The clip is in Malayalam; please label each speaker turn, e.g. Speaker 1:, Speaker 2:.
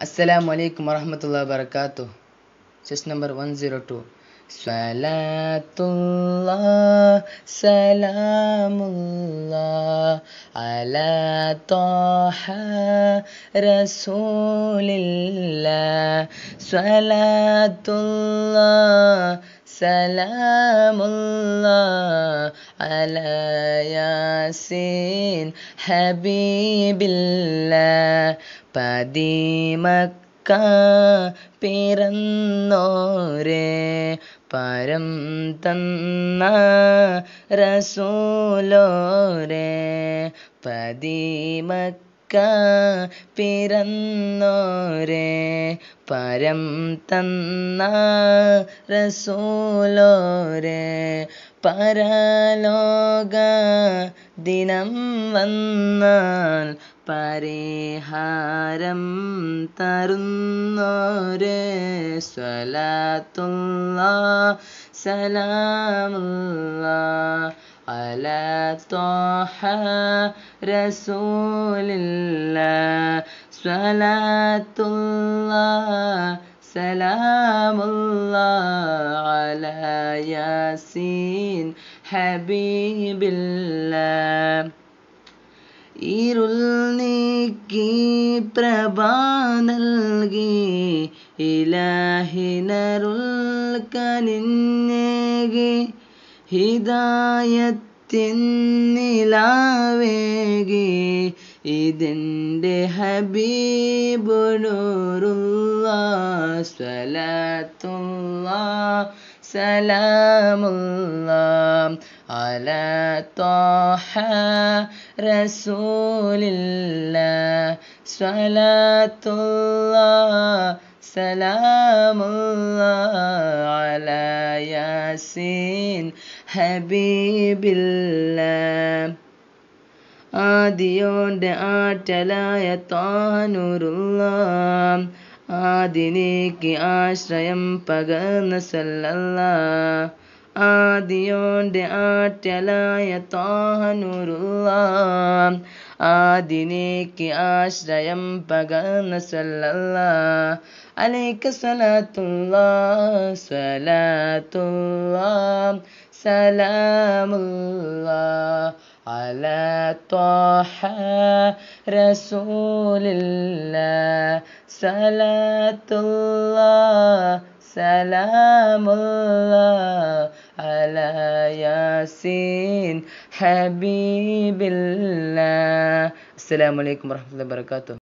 Speaker 1: السلام عليكم ورحمة الله وبركاته سيس نمبر 102 صلاة الله سلام الله على طه رسول الله صلاة الله سلام الله على ياسين حبيب الله പതിമക്ക പിറന്നോരെ പരം തന്ന റസൂലോരെ പതിമക്ക പിറന്നോരെ പരം തന്ന റസൂലോരെ പരലോക ദിനം വന്നാൽ പരിഹാരം തരുന്നോരെ സ്വലത്തുള്ള സലാമുള്ള അല തോഹ രസൂലില്ല സ്വലത്തുള്ള സലാമുള്ള അല ഹബീബില്ല ഇരുൾ നീക്കി പ്രഭാ നൽകി ഇലാഹിനരുൾ കനിഞ്ഞേകി ഹിദായത്തിൻ നിലാവേകി ഇതിൻ്റെ ഹബീബുനൂറുള്ള സ്വലത്തുള്ള سلام الله على طه رسول الله صلاة الله سلام الله على ياسين حبيب الله ആദിയോണ്ട് نور الله ആദിനേക്ക് ആശ്രയം പകർന്ന സല്ലല്ല ആദിയോൻ്റെ ആറ്റലായ താഹനൂറുള്ള ആദിനേക്ക് ആശ്രയം പകർന്ന സല്ലല്ല അലൈക്ക സലാത്തുള്ള സലാത്തുള്ള സലാമുള്ള على طه رسول الله صلاة الله سلام الله على ياسين حبيب الله السلام عليكم ورحمة الله وبركاته